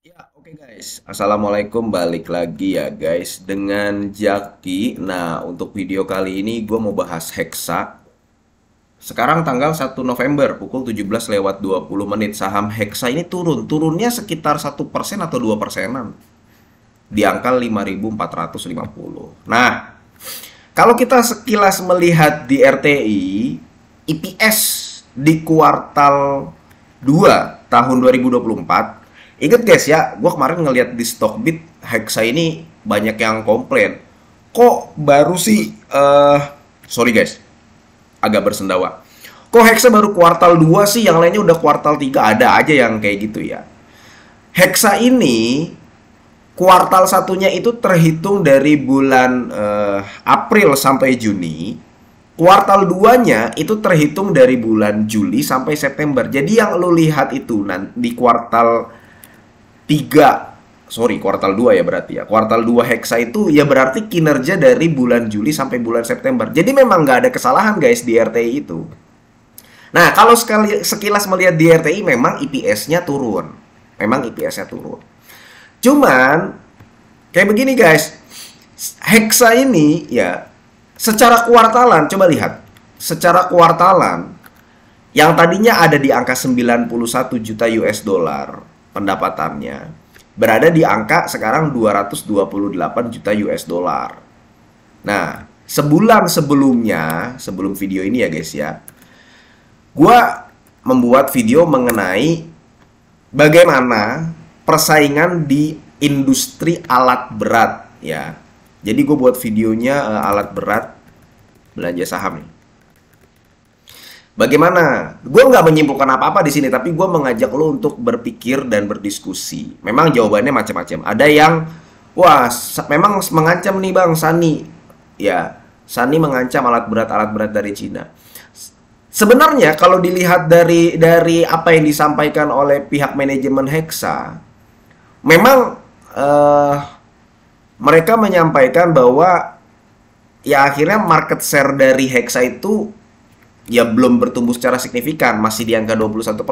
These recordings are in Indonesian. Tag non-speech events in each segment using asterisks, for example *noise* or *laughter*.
Ya, oke okay guys. Assalamualaikum balik lagi ya guys dengan Jaki. Nah, untuk video kali ini gue mau bahas Hexa. Sekarang tanggal 1 November pukul 17 lewat 20 menit saham Hexa ini turun. Turunnya sekitar 1% atau 2 persenan. Di angka 5.450. Nah, kalau kita sekilas melihat di RTI, IPS di kuartal 2 tahun 2024 Ingat guys ya, gue kemarin ngeliat di Stockbit Hexa ini banyak yang komplain. Kok baru sih, uh, sorry guys, agak bersendawa. Kok Hexa baru kuartal 2 sih, yang lainnya udah kuartal 3 ada aja yang kayak gitu ya. Hexa ini kuartal satunya itu terhitung dari bulan uh, April sampai Juni. Kuartal 2-nya itu terhitung dari bulan Juli sampai September. Jadi yang lo lihat itu nanti di kuartal 3 sorry kuartal 2 ya berarti ya kuartal 2 Hexa itu ya berarti kinerja dari bulan Juli sampai bulan September jadi memang nggak ada kesalahan guys di RTI itu nah kalau sekali sekilas melihat di RTI memang IPS-nya turun memang IPS-nya turun cuman kayak begini guys Hexa ini ya secara kuartalan coba lihat secara kuartalan yang tadinya ada di angka 91 juta US dollar pendapatannya berada di angka sekarang 228 juta US dollar. Nah, sebulan sebelumnya, sebelum video ini ya guys ya, gue membuat video mengenai bagaimana persaingan di industri alat berat ya. Jadi gue buat videonya uh, alat berat belanja saham nih. Bagaimana? Gue nggak menyimpulkan apa-apa di sini, tapi gue mengajak lo untuk berpikir dan berdiskusi. Memang jawabannya macam-macam. Ada yang, wah, memang mengancam nih bang Sani. Ya, Sani mengancam alat berat-alat berat dari Cina. Sebenarnya kalau dilihat dari dari apa yang disampaikan oleh pihak manajemen Hexa, memang uh, mereka menyampaikan bahwa ya akhirnya market share dari Hexa itu ya belum bertumbuh secara signifikan, masih di angka 21%.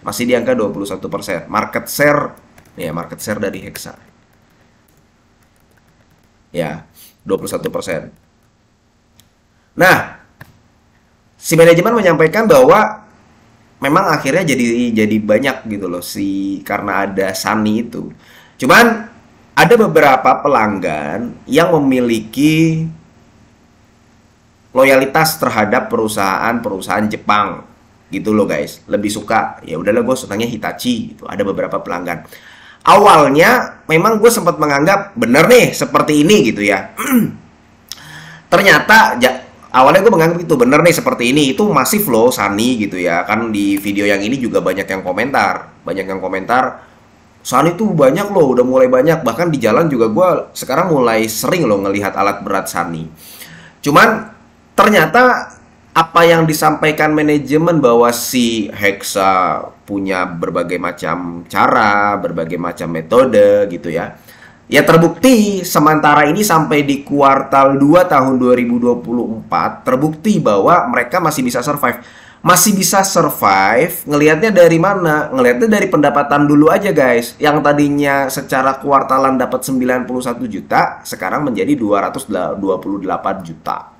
Masih di angka 21%. Market share, ya market share dari Hexa. Ya, 21%. Nah, si manajemen menyampaikan bahwa memang akhirnya jadi jadi banyak gitu loh si karena ada Sunny itu. Cuman ada beberapa pelanggan yang memiliki loyalitas terhadap perusahaan-perusahaan Jepang gitu loh guys lebih suka ya udahlah gue senangnya Hitachi itu ada beberapa pelanggan awalnya memang gue sempat menganggap bener nih seperti ini gitu ya *clears throat* ternyata ya, awalnya gue menganggap itu bener nih seperti ini itu masif loh Sani gitu ya kan di video yang ini juga banyak yang komentar banyak yang komentar Sani itu banyak loh udah mulai banyak bahkan di jalan juga gue sekarang mulai sering loh ngelihat alat berat Sani cuman ternyata apa yang disampaikan manajemen bahwa si Hexa punya berbagai macam cara, berbagai macam metode gitu ya. Ya terbukti sementara ini sampai di kuartal 2 tahun 2024 terbukti bahwa mereka masih bisa survive. Masih bisa survive ngelihatnya dari mana? Ngelihatnya dari pendapatan dulu aja guys. Yang tadinya secara kuartalan dapat 91 juta, sekarang menjadi 228 juta.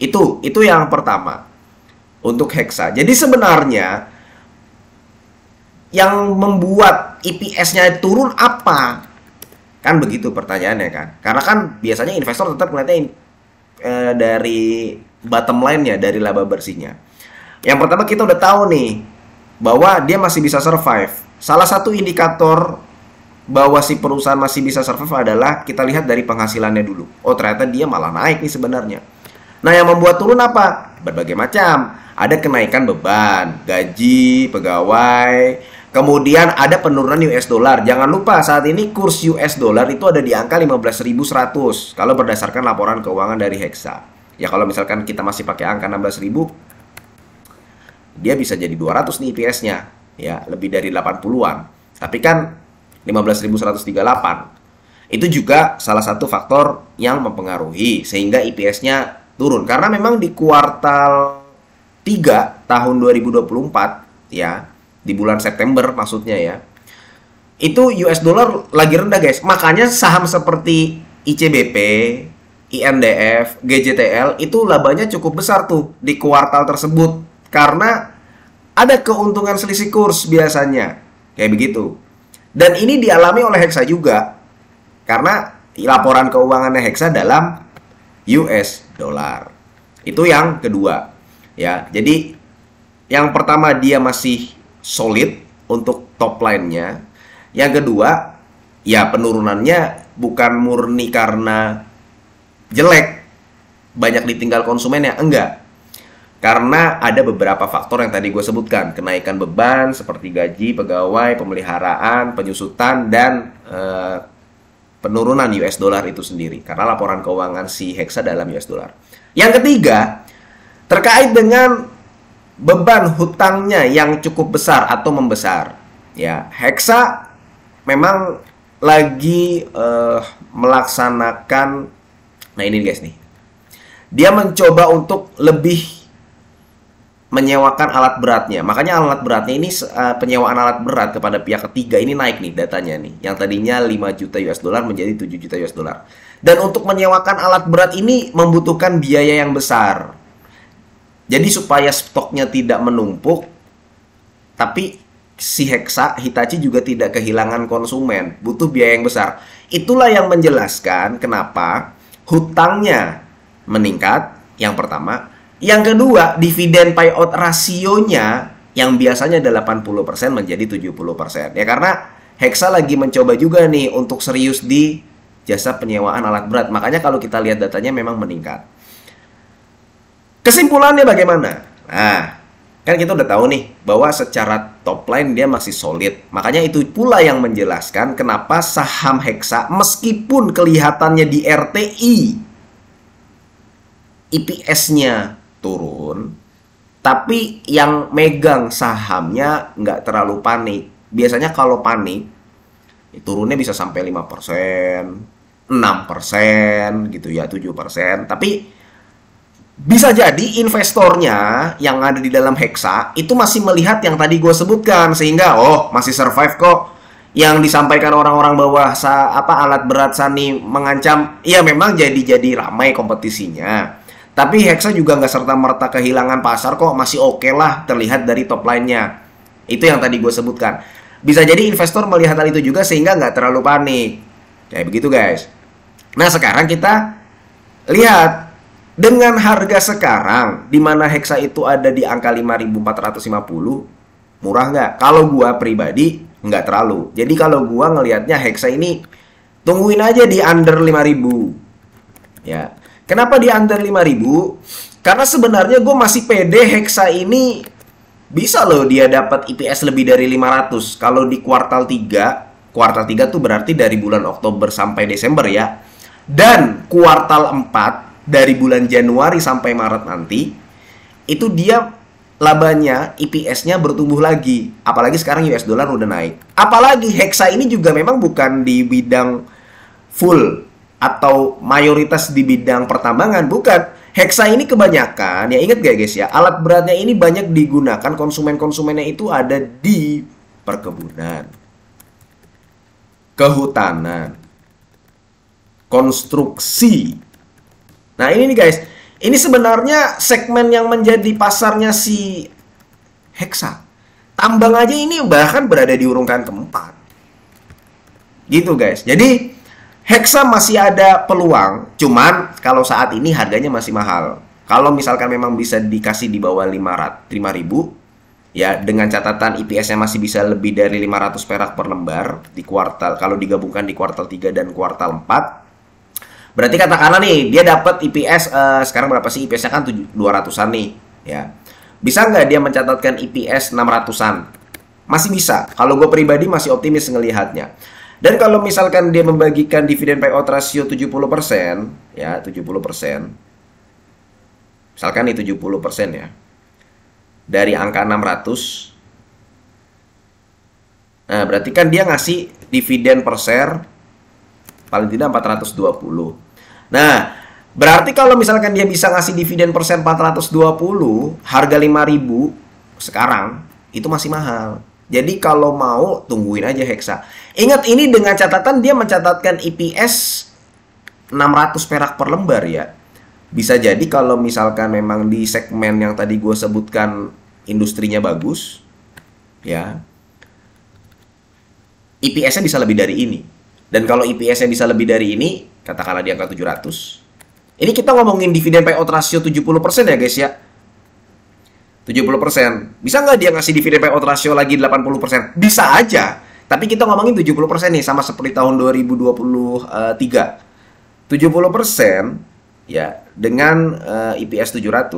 Itu itu yang pertama untuk heksa. Jadi sebenarnya yang membuat IPS-nya e turun apa? Kan begitu pertanyaannya kan. Karena kan biasanya investor tetap melihatnya e, eh, dari bottom line-nya, dari laba bersihnya. Yang pertama kita udah tahu nih bahwa dia masih bisa survive. Salah satu indikator bahwa si perusahaan masih bisa survive adalah kita lihat dari penghasilannya dulu. Oh, ternyata dia malah naik nih sebenarnya. Nah, yang membuat turun apa? Berbagai macam. Ada kenaikan beban, gaji, pegawai, Kemudian ada penurunan US dollar. Jangan lupa saat ini kurs US dollar itu ada di angka 15.100 kalau berdasarkan laporan keuangan dari Hexa. Ya kalau misalkan kita masih pakai angka 16.000 dia bisa jadi 200 nih ips nya ya, lebih dari 80-an. Tapi kan 15.138 itu juga salah satu faktor yang mempengaruhi sehingga ips nya turun karena memang di kuartal 3 tahun 2024 ya di bulan September maksudnya ya itu US dollar lagi rendah guys makanya saham seperti ICBP INDF GJTL itu labanya cukup besar tuh di kuartal tersebut karena ada keuntungan selisih kurs biasanya kayak begitu dan ini dialami oleh Hexa juga karena laporan keuangannya Hexa dalam US dollar. Itu yang kedua. Ya, jadi yang pertama dia masih solid untuk top line-nya. Yang kedua, ya penurunannya bukan murni karena jelek banyak ditinggal konsumen ya enggak. Karena ada beberapa faktor yang tadi gue sebutkan, kenaikan beban seperti gaji pegawai, pemeliharaan, penyusutan dan eh, penurunan US dollar itu sendiri karena laporan keuangan si Hexa dalam US dollar. Yang ketiga, terkait dengan beban hutangnya yang cukup besar atau membesar. Ya, Hexa memang lagi uh, melaksanakan nah ini guys nih. Dia mencoba untuk lebih menyewakan alat beratnya. Makanya alat beratnya ini uh, penyewaan alat berat kepada pihak ketiga ini naik nih datanya nih. Yang tadinya 5 juta US dollar menjadi 7 juta US dollar. Dan untuk menyewakan alat berat ini membutuhkan biaya yang besar. Jadi supaya stoknya tidak menumpuk tapi si Hexa Hitachi juga tidak kehilangan konsumen, butuh biaya yang besar. Itulah yang menjelaskan kenapa hutangnya meningkat yang pertama yang kedua, dividen payout rasionya yang biasanya 80% menjadi 70%. Ya karena Hexa lagi mencoba juga nih untuk serius di jasa penyewaan alat berat. Makanya kalau kita lihat datanya memang meningkat. Kesimpulannya bagaimana? Nah, kan kita udah tahu nih bahwa secara top line dia masih solid. Makanya itu pula yang menjelaskan kenapa saham Hexa meskipun kelihatannya di RTI eps nya turun, tapi yang megang sahamnya nggak terlalu panik. Biasanya kalau panik, turunnya bisa sampai 5%, 6%, gitu ya, 7%. Tapi bisa jadi investornya yang ada di dalam Hexa itu masih melihat yang tadi gue sebutkan. Sehingga, oh masih survive kok. Yang disampaikan orang-orang bahwa apa alat berat Sani mengancam, ya memang jadi-jadi ramai kompetisinya tapi Hexa juga nggak serta-merta kehilangan pasar kok, masih oke okay lah terlihat dari top line-nya. Itu yang tadi gue sebutkan. Bisa jadi investor melihat hal itu juga sehingga nggak terlalu panik. Kayak begitu guys. Nah sekarang kita lihat dengan harga sekarang di mana Hexa itu ada di angka 5.450 murah nggak? Kalau gue pribadi nggak terlalu. Jadi kalau gua ngelihatnya Hexa ini tungguin aja di under 5000. Ya. Kenapa di under 5000? Karena sebenarnya gue masih pede Hexa ini bisa loh dia dapat IPS lebih dari 500 kalau di kuartal 3 kuartal 3 tuh berarti dari bulan Oktober sampai Desember ya dan kuartal 4 dari bulan Januari sampai Maret nanti itu dia labanya IPS-nya bertumbuh lagi apalagi sekarang US dollar udah naik apalagi Hexa ini juga memang bukan di bidang full atau mayoritas di bidang pertambangan, bukan. Heksa ini kebanyakan, ya ingat gak guys ya, alat beratnya ini banyak digunakan konsumen-konsumennya itu ada di perkebunan, kehutanan, konstruksi. Nah ini nih guys, ini sebenarnya segmen yang menjadi pasarnya si Heksa. Tambang aja ini bahkan berada di urungkan keempat. Gitu guys, jadi Hexa masih ada peluang, cuman kalau saat ini harganya masih mahal. Kalau misalkan memang bisa dikasih di bawah 5000 ya dengan catatan IPS-nya masih bisa lebih dari 500 perak per lembar di kuartal kalau digabungkan di kuartal 3 dan kuartal 4. Berarti katakanlah nih dia dapat IPS uh, eh, sekarang berapa sih IPS-nya kan 200-an nih ya. Bisa nggak dia mencatatkan IPS 600-an? Masih bisa. Kalau gue pribadi masih optimis ngelihatnya. Dan kalau misalkan dia membagikan dividen payout ratio 70%, ya 70%. Misalkan ini 70% ya. Dari angka 600. Nah, berarti kan dia ngasih dividen per share paling tidak 420. Nah, berarti kalau misalkan dia bisa ngasih dividen ratus dua 420, harga 5000 sekarang itu masih mahal. Jadi kalau mau tungguin aja Hexa. Ingat ini dengan catatan dia mencatatkan EPS 600 perak per lembar ya. Bisa jadi kalau misalkan memang di segmen yang tadi gue sebutkan industrinya bagus, ya, EPS-nya bisa lebih dari ini. Dan kalau EPS-nya bisa lebih dari ini, katakanlah di angka 700. Ini kita ngomongin dividen payout ratio 70% ya guys ya. 70%. Bisa nggak dia ngasih dividen payout ratio lagi 80%? Bisa aja. Tapi kita ngomongin 70% nih sama seperti tahun 2023. 70% ya dengan uh, EPS 700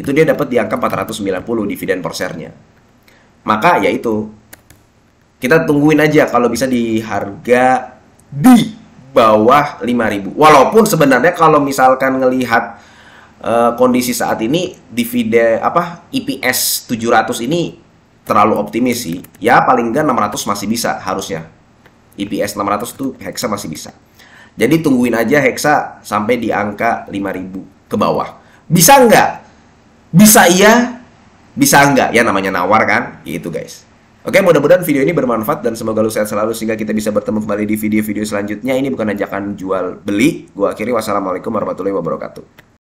itu dia dapat di angka 490 dividen per share-nya. Maka yaitu kita tungguin aja kalau bisa di harga di bawah 5000. Walaupun sebenarnya kalau misalkan ngelihat Eh, kondisi saat ini dividen apa IPS e 700 ini terlalu optimis sih. Ya paling enggak 600 masih bisa harusnya. IPS e 600 tuh Hexa masih bisa. Jadi tungguin aja Hexa sampai di angka 5000 ke bawah. Bisa enggak? Bisa iya, bisa enggak? Ya namanya nawar kan, gitu guys. Oke, mudah-mudahan video ini bermanfaat dan semoga lu sehat selalu sehingga kita bisa bertemu kembali di video-video selanjutnya. Ini bukan ajakan jual beli. Gua akhiri wassalamualaikum warahmatullahi wabarakatuh.